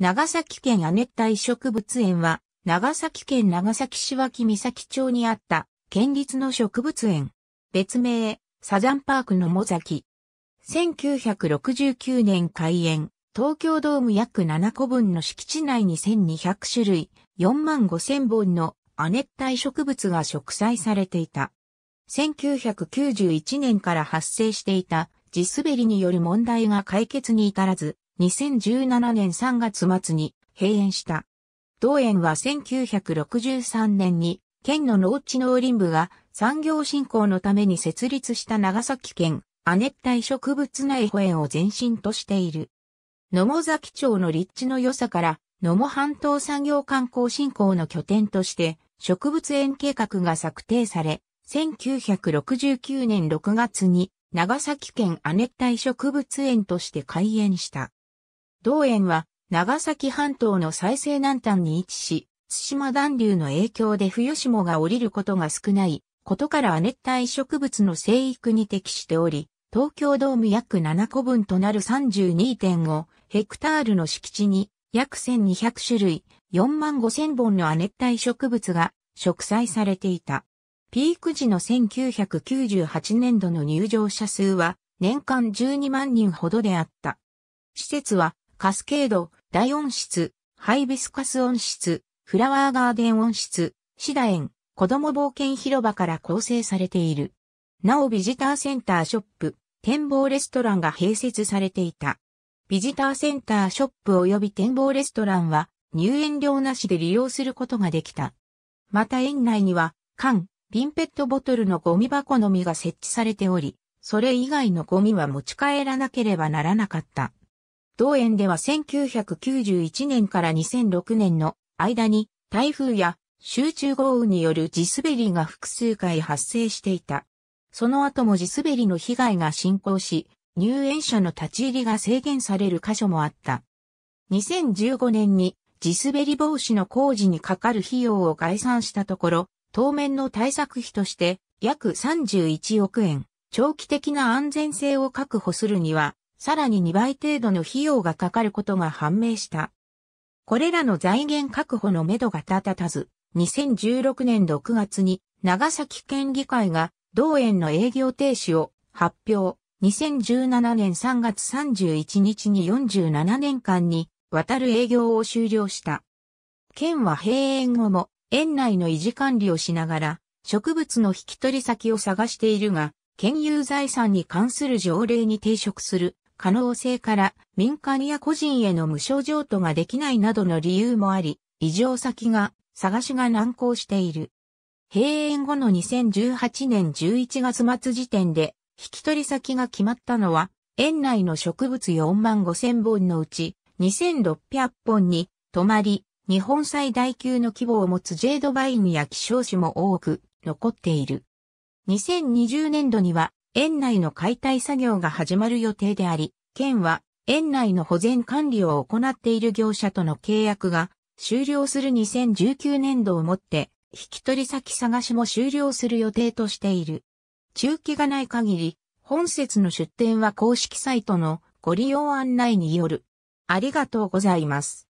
長崎県亜熱帯植物園は、長崎県長崎市脇岬町にあった県立の植物園。別名、サザンパークのもざき。1969年開園、東京ドーム約7個分の敷地内に1200種類、4万5000本の亜熱帯植物が植栽されていた。1991年から発生していた地滑りによる問題が解決に至らず、2017年3月末に閉園した。同園は1963年に県の農地農林部が産業振興のために設立した長崎県亜熱帯植物内保園を前身としている。野茂崎町の立地の良さから野茂半島産業観光振興の拠点として植物園計画が策定され、1969年6月に長崎県亜熱帯植物園として開園した。同園は長崎半島の最西南端に位置し、津島暖流の影響で冬霜が降りることが少ないことから亜熱帯植物の生育に適しており、東京ドーム約7個分となる32.5ヘクタールの敷地に約1200種類4万5000本の亜熱帯植物が植栽されていた。ピーク時の1998年度の入場者数は年間12万人ほどであった。施設はカスケード、大温室、ハイビスカス温室、フラワーガーデン温室、シダ園、子供冒険広場から構成されている。なおビジターセンターショップ、展望レストランが併設されていた。ビジターセンターショップ及び展望レストランは入園料なしで利用することができた。また園内には缶、ピンペットボトルのゴミ箱のみが設置されており、それ以外のゴミは持ち帰らなければならなかった。同園では1991年から2006年の間に台風や集中豪雨による地滑りが複数回発生していた。その後も地滑りの被害が進行し、入園者の立ち入りが制限される箇所もあった。2015年に地滑り防止の工事にかかる費用を概算したところ、当面の対策費として約31億円、長期的な安全性を確保するには、さらに2倍程度の費用がかかることが判明した。これらの財源確保の目処が立たず、2016年6月に長崎県議会が同園の営業停止を発表。2017年3月31日に47年間に渡る営業を終了した。県は閉園後も園内の維持管理をしながら植物の引き取り先を探しているが、県有財産に関する条例に抵触する可能性から民間や個人への無償譲渡ができないなどの理由もあり、異常先が探しが難航している。閉園後の2018年11月末時点で引き取り先が決まったのは、園内の植物4万5千本のうち2600本に止まり、日本最大級の規模を持つジェードバインや希少種も多く残っている。2020年度には園内の解体作業が始まる予定であり、県は園内の保全管理を行っている業者との契約が終了する2019年度をもって、引き取り先探しも終了する予定としている。中期がない限り、本節の出展は公式サイトのご利用案内による。ありがとうございます。